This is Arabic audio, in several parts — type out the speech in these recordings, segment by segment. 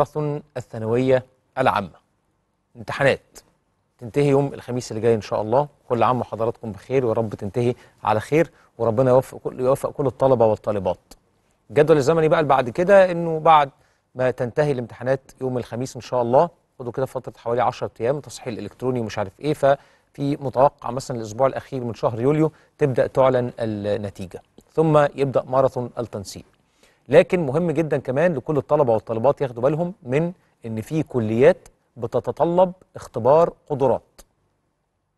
ماراثون الثانوية العامة امتحانات تنتهي يوم الخميس اللي جاي إن شاء الله كل عام وحضراتكم بخير ويا رب تنتهي على خير وربنا يوفق كل يوفق كل الطلبة والطالبات الجدول الزمني بقى بعد كده إنه بعد ما تنتهي الامتحانات يوم الخميس إن شاء الله خدوا كده فترة حوالي 10 أيام تصحيح الإلكتروني ومش عارف إيه ففي متوقع مثلا الأسبوع الأخير من شهر يوليو تبدأ تعلن النتيجة ثم يبدأ ماراثون التنسيق لكن مهم جدا كمان لكل الطلبه والطالبات ياخدوا بالهم من ان في كليات بتتطلب اختبار قدرات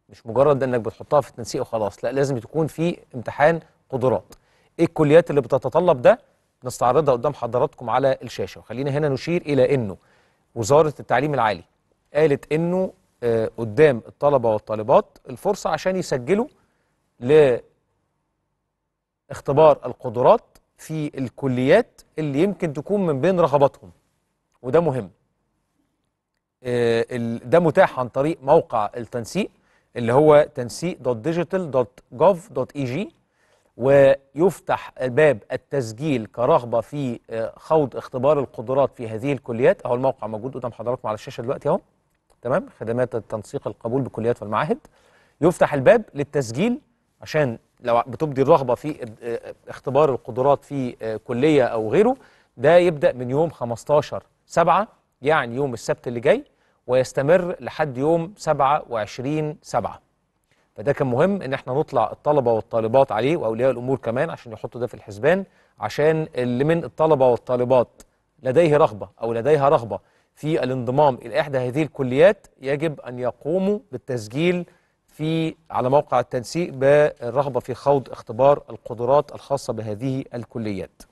مش مجرد انك بتحطها في التنسيق وخلاص لا لازم تكون في امتحان قدرات ايه الكليات اللي بتتطلب ده نستعرضها قدام حضراتكم على الشاشه وخلينا هنا نشير الى انه وزاره التعليم العالي قالت انه آه قدام الطلبه والطالبات الفرصه عشان يسجلوا لاختبار القدرات في الكليات اللي يمكن تكون من بين رغباتهم وده مهم آه، ده متاح عن طريق موقع التنسيق اللي هو تنسيق.digital.gov.eg ويفتح باب التسجيل كرغبة في آه، خوض اختبار القدرات في هذه الكليات أهو الموقع موجود قدام حضراتكم على الشاشة دلوقتي أهو تمام خدمات التنسيق القبول بالكليات والمعاهد يفتح الباب للتسجيل عشان لو بتبدي الرغبه في آه، اختبار القدرات في آه، كليه او غيره ده يبدا من يوم 15 7 يعني يوم السبت اللي جاي ويستمر لحد يوم 27 7 فده كان مهم ان احنا نطلع الطلبه والطالبات عليه واولياء الامور كمان عشان يحطوا ده في الحسبان عشان اللي من الطلبه والطالبات لديه رغبه او لديها رغبه في الانضمام الى احدى هذه الكليات يجب ان يقوموا بالتسجيل في على موقع التنسيق بالرغبة في خوض اختبار القدرات الخاصة بهذه الكليات